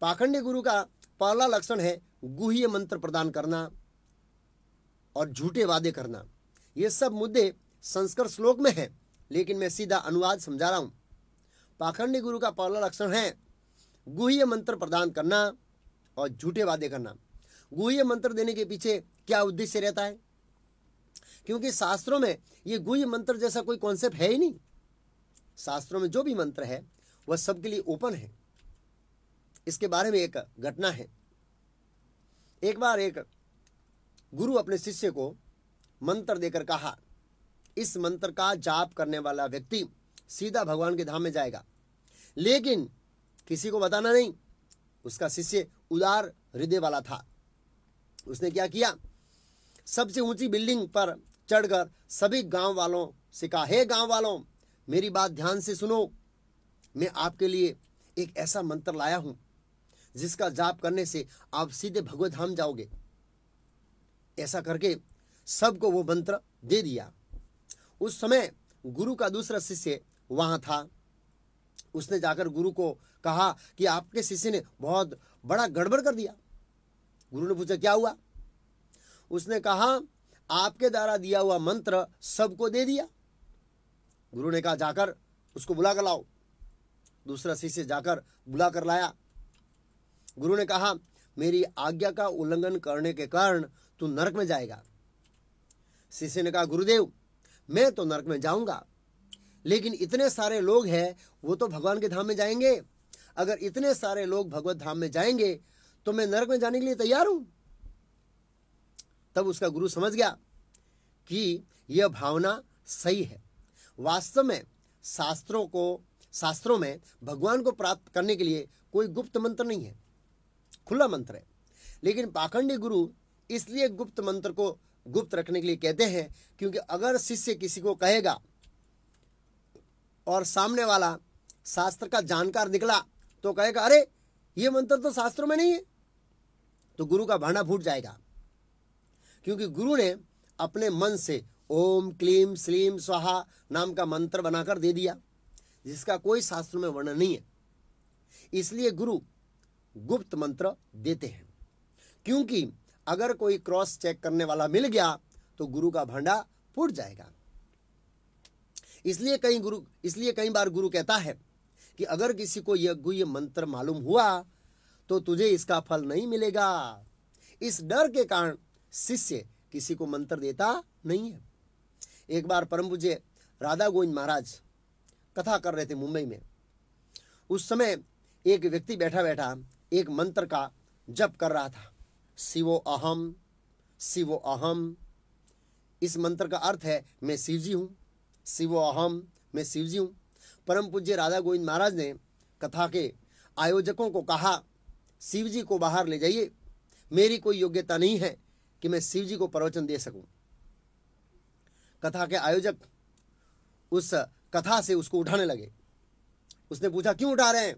पाखंडी गुरु का पहला लक्षण है गुहे मंत्र प्रदान करना और झूठे वादे करना ये सब मुद्दे संस्कृत श्लोक में है लेकिन मैं सीधा अनुवाद समझा रहा हूँ पाखंडी गुरु का पहला लक्षण है गुह्य मंत्र प्रदान करना और झूठे वादे करना गुहे मंत्र देने के पीछे क्या उद्देश्य रहता है क्योंकि शास्त्रों में ये गुहे मंत्र जैसा कोई कॉन्सेप्ट है ही नहीं शास्त्रों में जो भी मंत्र है वह सबके लिए ओपन है इसके बारे में एक घटना है एक बार एक गुरु अपने शिष्य को मंत्र देकर कहा इस मंत्र का जाप करने वाला व्यक्ति सीधा भगवान के धाम में जाएगा लेकिन किसी को बताना नहीं उसका शिष्य उदार हृदय वाला था उसने क्या किया सबसे ऊंची बिल्डिंग पर चढ़कर सभी गांव वालों से कहा हे गांव वालों मेरी बात ध्यान से सुनो मैं आपके लिए एक ऐसा मंत्र लाया हूं जिसका जाप करने से आप सीधे भगवत धाम जाओगे ऐसा करके सबको वो मंत्र दे दिया उस समय गुरु का दूसरा शिष्य वहां था उसने जाकर गुरु को कहा कि आपके शिष्य ने बहुत बड़ा गड़बड़ कर दिया गुरु ने पूछा क्या हुआ उसने कहा आपके द्वारा दिया हुआ मंत्र सबको दे दिया गुरु ने कहा जाकर उसको बुला कर लाओ दूसरा शिष्य जाकर बुला कर लाया गुरु ने कहा मेरी आज्ञा का उल्लंघन करने के कारण तू नरक में जाएगा शिष्य ने कहा गुरुदेव मैं तो नरक में जाऊंगा लेकिन इतने सारे लोग हैं वो तो भगवान के धाम में जाएंगे अगर इतने सारे लोग भगवत धाम में जाएंगे तो मैं नरक में जाने के लिए तैयार हूं तब उसका गुरु समझ गया कि यह भावना सही है वास्तव में शास्त्रों को शास्त्रों में भगवान को प्राप्त करने के लिए कोई गुप्त मंत्र नहीं है खुला मंत्र है लेकिन पाखंडी गुरु इसलिए गुप्त मंत्र को गुप्त रखने के लिए कहते हैं क्योंकि अगर शिष्य किसी को कहेगा और सामने वाला शास्त्र का जानकार निकला तो कहेगा अरे ये मंत्र तो शास्त्रों में नहीं है तो गुरु का भांडा फूट जाएगा क्योंकि गुरु ने अपने मन से ओम क्लीम स्लीम स्वाहा नाम का मंत्र बनाकर दे दिया जिसका कोई शास्त्र में वर्णन नहीं है इसलिए गुरु गुप्त मंत्र देते हैं क्योंकि अगर कोई क्रॉस चेक करने वाला मिल गया तो गुरु का भांडा फूट जाएगा इसलिए कई गुरु इसलिए कई बार गुरु कहता है कि अगर किसी को यह मंत्र मालूम हुआ तो तुझे इसका फल नहीं मिलेगा इस डर के कारण शिष्य किसी को मंत्र देता नहीं है एक बार परम पूज्य राधा गोविंद महाराज कथा कर रहे थे मुंबई में उस समय एक व्यक्ति बैठा बैठा एक मंत्र का जप कर रहा था शिवो अहम शिवो अहम इस मंत्र का अर्थ है मैं शिवजी हूँ शिवो अहम मैं शिवजी हूँ परम पूज्य राधा गोविंद महाराज ने कथा के आयोजकों को कहा शिवजी को बाहर ले जाइए मेरी कोई योग्यता नहीं है कि मैं शिवजी को प्रवचन दे सकूं कथा के आयोजक उस कथा से उसको उठाने लगे उसने पूछा क्यों उठा रहे हैं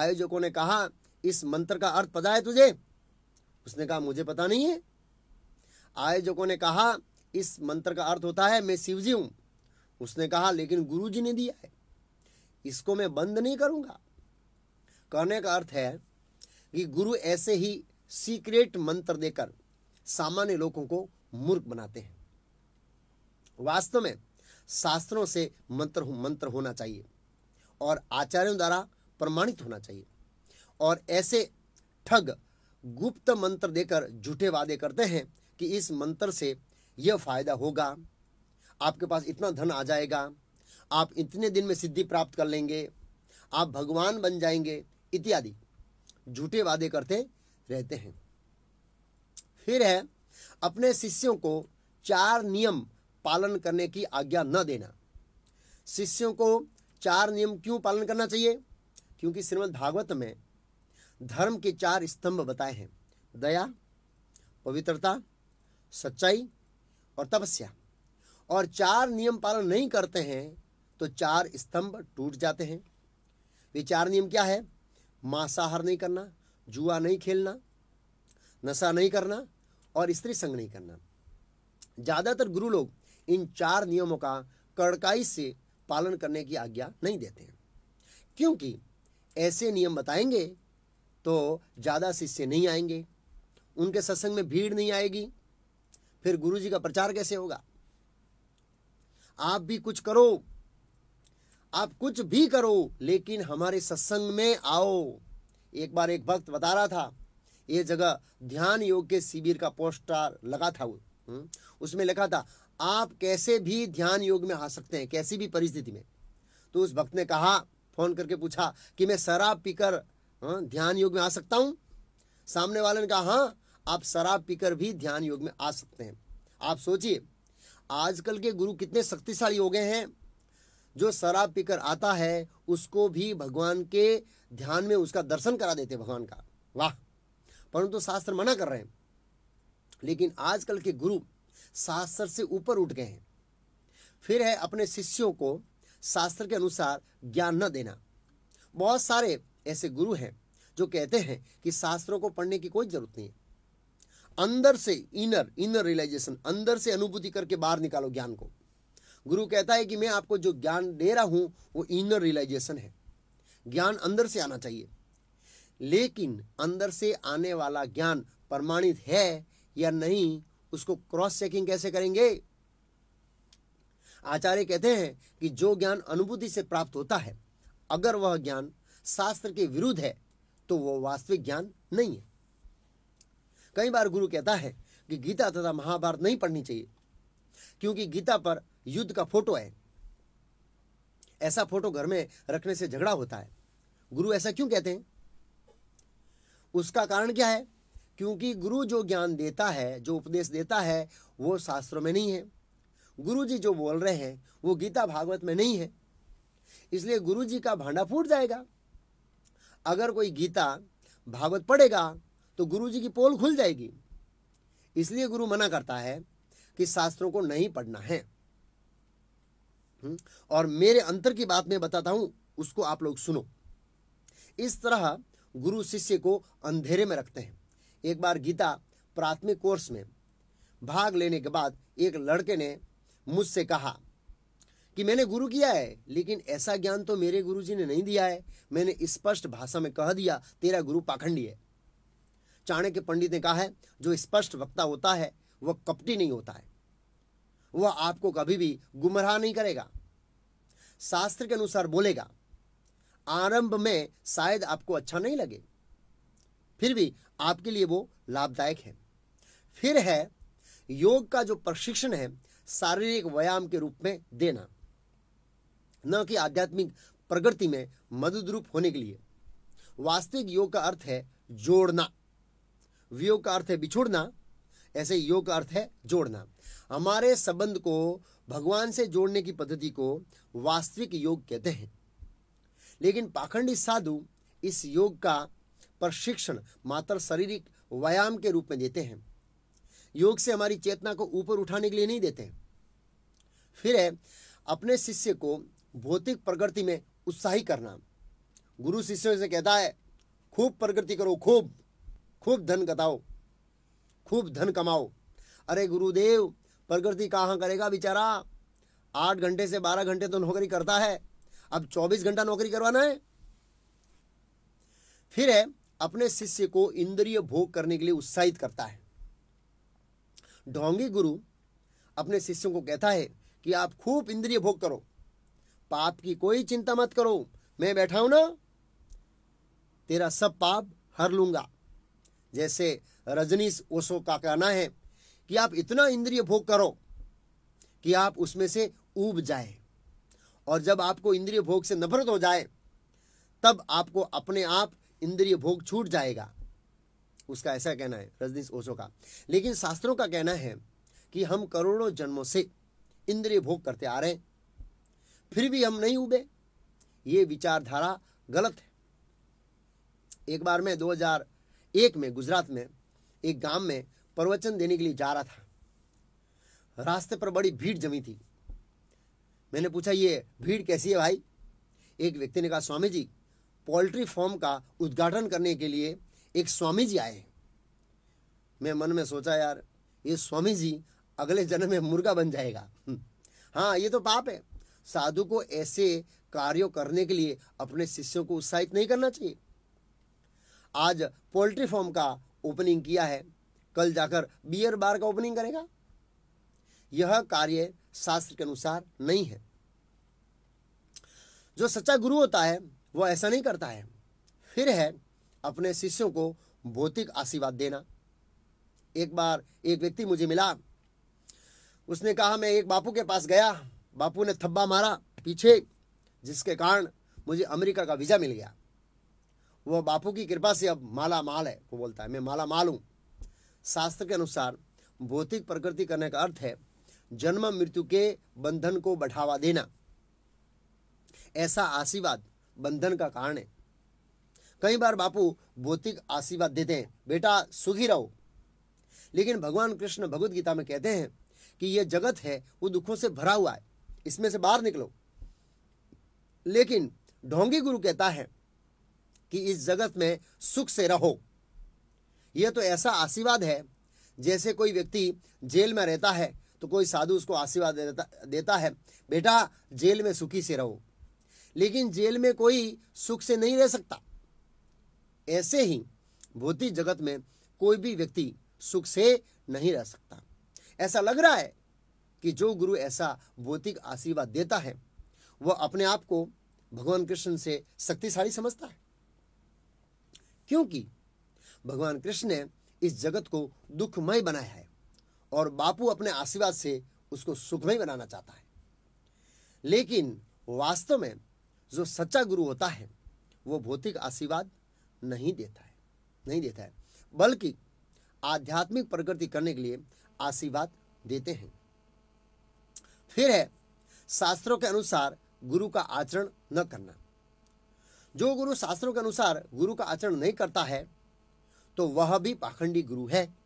आयोजकों ने कहा इस मंत्र का अर्थ पता है तुझे उसने कहा मुझे पता नहीं है आयोजकों ने कहा इस मंत्र का अर्थ होता है मैं शिवजी हूं उसने कहा लेकिन गुरुजी ने दिया है इसको मैं बंद नहीं करूंगा कहने का अर्थ है कि गुरु ऐसे ही सीक्रेट मंत्र देकर सामान्य लोगों को मूर्ख बनाते हैं वास्तव में शास्त्रों से मंत्र मंत्र होना चाहिए और आचार्यों द्वारा प्रमाणित होना चाहिए और ऐसे ठग गुप्त मंत्र देकर झूठे वादे करते हैं कि इस मंत्र से यह फायदा होगा आपके पास इतना धन आ जाएगा आप इतने दिन में सिद्धि प्राप्त कर लेंगे आप भगवान बन जाएंगे इत्यादि झूठे वादे करते रहते हैं फिर है अपने शिष्यों को चार नियम पालन करने की आज्ञा न देना शिष्यों को चार नियम क्यों पालन करना चाहिए क्योंकि श्रीमद भागवत में धर्म के चार स्तंभ बताए हैं दया पवित्रता सच्चाई और तपस्या और चार नियम पालन नहीं करते हैं तो चार स्तंभ टूट जाते हैं वे चार नियम क्या है मांसाहार नहीं करना जुआ नहीं खेलना नशा नहीं करना और स्त्री संग नहीं करना ज़्यादातर गुरु लोग इन चार नियमों का कड़काई से पालन करने की आज्ञा नहीं देते हैं क्योंकि ऐसे नियम बताएंगे तो ज़्यादा शिष्य नहीं आएंगे उनके सत्संग में भीड़ नहीं आएगी फिर गुरु जी का प्रचार कैसे होगा आप भी कुछ करो आप कुछ भी करो लेकिन हमारे सत्संग में आओ एक बार एक भक्त बता रहा था ये जगह ध्यान योग के शिविर का पोस्टर लगा था वो हम्म, उसमें लिखा था आप कैसे भी ध्यान योग में आ सकते हैं कैसी भी परिस्थिति में तो उस भक्त ने कहा फोन करके पूछा कि मैं शराब पीकर हाँ, ध्यान योग में आ सकता हूँ सामने वाले ने कहा हाँ आप शराब पीकर भी ध्यान योग में आ सकते हैं आप सोचिए आजकल के गुरु कितने शक्तिशाली हो गए हैं जो शराब पीकर आता है उसको भी भगवान के ध्यान में उसका दर्शन करा देते भगवान का वाह परंतु तो शास्त्र मना कर रहे हैं लेकिन आजकल के गुरु शास्त्र से ऊपर उठ गए हैं फिर है अपने शिष्यों को शास्त्र के अनुसार ज्ञान न देना बहुत सारे ऐसे गुरु हैं जो कहते हैं कि शास्त्रों को पढ़ने की कोई जरूरत नहीं है अंदर से इनर इनर रियलाइजेशन अंदर से अनुभूति करके बाहर निकालो ज्ञान को गुरु कहता है कि मैं आपको जो ज्ञान दे रहा हूं वो इनर रियलाइजेशन है ज्ञान अंदर से आना चाहिए लेकिन अंदर से आने वाला ज्ञान प्रमाणित है या नहीं उसको क्रॉस चेकिंग कैसे करेंगे आचार्य कहते हैं कि जो ज्ञान अनुभूति से प्राप्त होता है अगर वह ज्ञान शास्त्र के विरुद्ध है तो वह वास्तविक ज्ञान नहीं है कई बार गुरु कहता है कि गीता तथा महाभारत नहीं पढ़नी चाहिए क्योंकि गीता पर युद्ध का फोटो है ऐसा फोटो घर में रखने से झगड़ा होता है गुरु ऐसा क्यों कहते हैं उसका कारण क्या है क्योंकि गुरु जो ज्ञान देता है जो उपदेश देता है वो शास्त्रों में नहीं है गुरु जी जो बोल रहे हैं वो गीता भागवत में नहीं है इसलिए गुरु जी का भांडा फूट जाएगा अगर कोई गीता भागवत पढ़ेगा तो गुरु जी की पोल खुल जाएगी इसलिए गुरु मना करता है कि शास्त्रों को नहीं पढ़ना है हम्म, और मेरे अंतर की बात मैं बताता हूं उसको आप लोग सुनो इस तरह गुरु शिष्य को अंधेरे में रखते हैं एक बार गीता प्राथमिक कोर्स में भाग लेने के बाद एक लड़के ने मुझसे कहा कि मैंने गुरु किया है लेकिन ऐसा ज्ञान तो मेरे गुरुजी ने नहीं दिया है मैंने स्पष्ट भाषा में कह दिया तेरा गुरु पाखंडी है चाणक्य पंडित ने कहा है जो स्पष्ट वक्ता होता है वह कपटी नहीं होता है वह आपको कभी भी गुमराह नहीं करेगा शास्त्र के अनुसार बोलेगा आरंभ में शायद आपको अच्छा नहीं लगे फिर भी आपके लिए वो लाभदायक है फिर है योग का जो प्रशिक्षण है शारीरिक व्यायाम के रूप में देना न कि आध्यात्मिक प्रगति में मदद रूप होने के लिए वास्तविक योग का अर्थ है जोड़ना वियोग का अर्थ है बिछोड़ना ऐसे योग का अर्थ है जोड़ना हमारे संबंध को भगवान से जोड़ने की पद्धति को वास्तविक योग कहते हैं लेकिन पाखंडी साधु इस योग का प्रशिक्षण मात्र शारीरिक व्यायाम के रूप में देते हैं योग से हमारी चेतना को ऊपर उठाने के लिए नहीं देते फिर है अपने शिष्य को भौतिक प्रगति में उत्साही करना गुरु शिष्य से कहता है खूब प्रगति करो खूब खूब धन कताओ खूब धन कमाओ अरे गुरुदेव प्रगति कहाँ करेगा बेचारा आठ घंटे से बारह घंटे तो नौकरी करता है अब चौबीस घंटा नौकरी करवाना है फिर है अपने शिष्य को इंद्रिय भोग करने के लिए उत्साहित करता है ढोंगी गुरु अपने शिष्यों को कहता है कि आप खूब इंद्रिय भोग करो पाप की कोई चिंता मत करो मैं बैठा हूं ना तेरा सब पाप हर लूंगा जैसे रजनीश ओसो का कहना है कि आप इतना इंद्रिय भोग करो कि आप उसमें से ऊब जाए और जब आपको इंद्रिय भोग से नफरत हो जाए तब आपको अपने आप इंद्रिय भोग छूट जाएगा उसका ऐसा कहना है रजनीश ओसो का लेकिन शास्त्रों का कहना है कि हम करोड़ों जन्मों से इंद्रिय भोग करते आ रहे हैं फिर भी हम नहीं उबे ये विचारधारा गलत है एक बार मैं 2001 में गुजरात में एक गांव में प्रवचन देने के लिए जा रहा था रास्ते पर बड़ी भीड़ जमी थी मैंने पूछा ये भीड़ कैसी है भाई एक व्यक्ति ने कहा स्वामी जी पोल्ट्री फॉर्म का उद्घाटन करने के लिए एक स्वामी जी आए मैं मन में सोचा यार ये स्वामी जी अगले जन्म में मुर्गा बन जाएगा हम्म। हाँ ये तो पाप है साधु को ऐसे कार्यों करने के लिए अपने शिष्यों को उत्साहित नहीं करना चाहिए आज पोल्ट्री फॉर्म का ओपनिंग किया है कल जाकर बियर बार का ओपनिंग करेगा यह कार्य शास्त्र के अनुसार नहीं है जो सच्चा गुरु होता है वह ऐसा नहीं करता है फिर है अपने शिष्यों को भौतिक आशीर्वाद देना एक बार एक व्यक्ति मुझे मिला उसने कहा मैं एक बापू के पास गया बापू ने थब्बा मारा पीछे जिसके कारण मुझे अमेरिका का वीज़ा मिल गया वह बापू की कृपा से अब माला माल है वो बोलता है मैं माला माल हूं शास्त्र के अनुसार भौतिक प्रकृति करने का अर्थ है जन्म मृत्यु के बंधन को बढ़ावा देना ऐसा आशीर्वाद बंधन का कारण है कई बार बापू भौतिक आशीर्वाद देते हैं बेटा सुखी रहो लेकिन भगवान कृष्ण भगवत गीता में कहते हैं कि यह जगत है वो दुखों से भरा हुआ है इसमें से बाहर निकलो लेकिन ढोंगी गुरु कहता है कि इस जगत में सुख से रहो यह तो ऐसा आशीर्वाद है जैसे कोई व्यक्ति जेल में रहता है तो कोई साधु उसको आशीर्वाद देता देता है बेटा जेल में सुखी से रहो लेकिन जेल में कोई सुख से नहीं रह सकता ऐसे ही भौतिक जगत में कोई भी व्यक्ति सुख से नहीं रह सकता ऐसा लग रहा है कि जो गुरु ऐसा भौतिक आशीर्वाद देता है वह अपने आप को भगवान कृष्ण से शक्तिशाली समझता है क्योंकि भगवान कृष्ण ने इस जगत को दुखमय बनाया है और बापू अपने आशीर्वाद से उसको सुखमय बनाना चाहता है लेकिन वास्तव में जो सच्चा गुरु होता है वो भौतिक आशीर्वाद नहीं देता है नहीं देता है बल्कि आध्यात्मिक प्रगति करने के लिए आशीर्वाद देते हैं फिर है शास्त्रों के अनुसार गुरु का आचरण न करना जो गुरु शास्त्रों के अनुसार गुरु का आचरण नहीं करता है तो वह भी पाखंडी गुरु है